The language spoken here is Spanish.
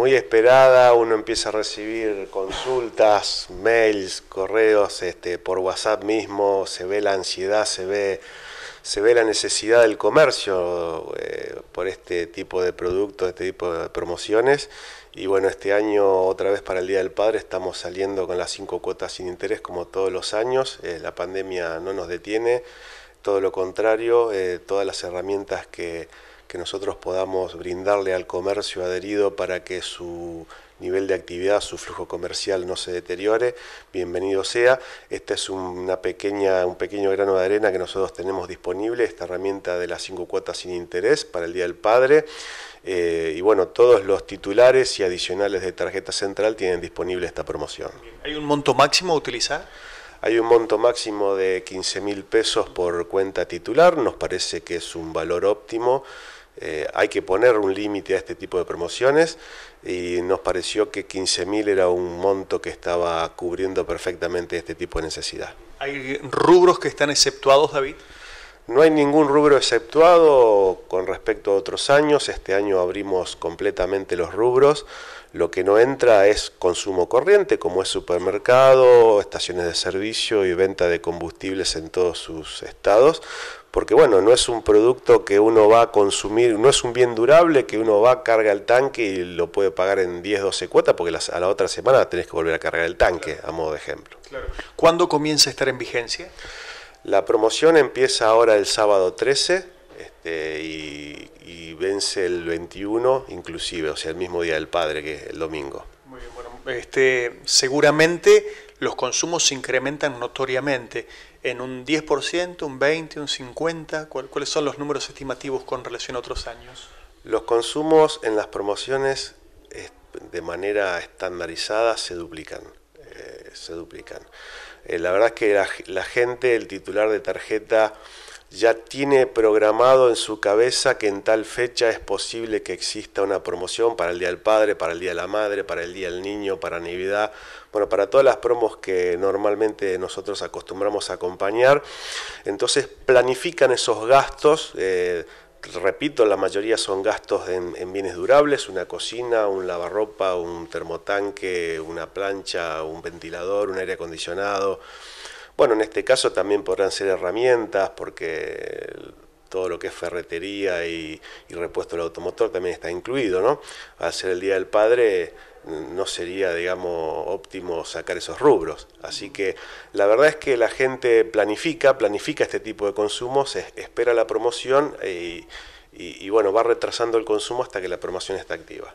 muy esperada, uno empieza a recibir consultas, mails, correos, este, por WhatsApp mismo, se ve la ansiedad, se ve, se ve la necesidad del comercio eh, por este tipo de productos, este tipo de promociones. Y bueno, este año otra vez para el Día del Padre estamos saliendo con las cinco cuotas sin interés como todos los años, eh, la pandemia no nos detiene, todo lo contrario, eh, todas las herramientas que que nosotros podamos brindarle al comercio adherido para que su nivel de actividad, su flujo comercial no se deteriore, bienvenido sea. Este es una pequeña, un pequeño grano de arena que nosotros tenemos disponible, esta herramienta de las cinco cuotas sin interés para el Día del Padre. Eh, y bueno, todos los titulares y adicionales de tarjeta central tienen disponible esta promoción. ¿Hay un monto máximo a utilizar? Hay un monto máximo de 15 mil pesos por cuenta titular, nos parece que es un valor óptimo. Eh, hay que poner un límite a este tipo de promociones y nos pareció que 15.000 era un monto que estaba cubriendo perfectamente este tipo de necesidad. ¿Hay rubros que están exceptuados, David? No hay ningún rubro exceptuado con respecto a otros años. Este año abrimos completamente los rubros. Lo que no entra es consumo corriente, como es supermercado, estaciones de servicio y venta de combustibles en todos sus estados. Porque bueno, no es un producto que uno va a consumir, no es un bien durable que uno va, carga el tanque y lo puede pagar en 10, 12 cuotas, porque a la otra semana tenés que volver a cargar el tanque, a modo de ejemplo. Claro. ¿Cuándo comienza a estar en vigencia? La promoción empieza ahora el sábado 13 este, y, vence el 21 inclusive, o sea, el mismo día del padre que el domingo. Muy bien, bueno, este, seguramente los consumos se incrementan notoriamente en un 10%, un 20%, un 50%. ¿Cuáles son los números estimativos con relación a otros años? Los consumos en las promociones de manera estandarizada se duplican se duplican. Eh, la verdad es que la, gente, el titular de tarjeta, ya tiene programado en su cabeza que en tal fecha es posible que exista una promoción para el Día del Padre, para el Día de la Madre, para el Día del Niño, para Navidad, bueno, para todas las promos que normalmente nosotros acostumbramos a acompañar. Entonces planifican esos gastos. Eh, repito, la mayoría son gastos en, bienes durables, una cocina, un lavarropa, un termotanque, una plancha, un ventilador, un aire acondicionado. Bueno, en este caso también podrán ser herramientas porque todo lo que es ferretería y, y repuesto del automotor también está incluido, ¿no? Al ser el Día del Padre no sería, digamos, óptimo sacar esos rubros. Así que la verdad es que la gente planifica, planifica este tipo de consumos, espera la promoción eh, y, y bueno, va retrasando el consumo hasta que la promoción está activa.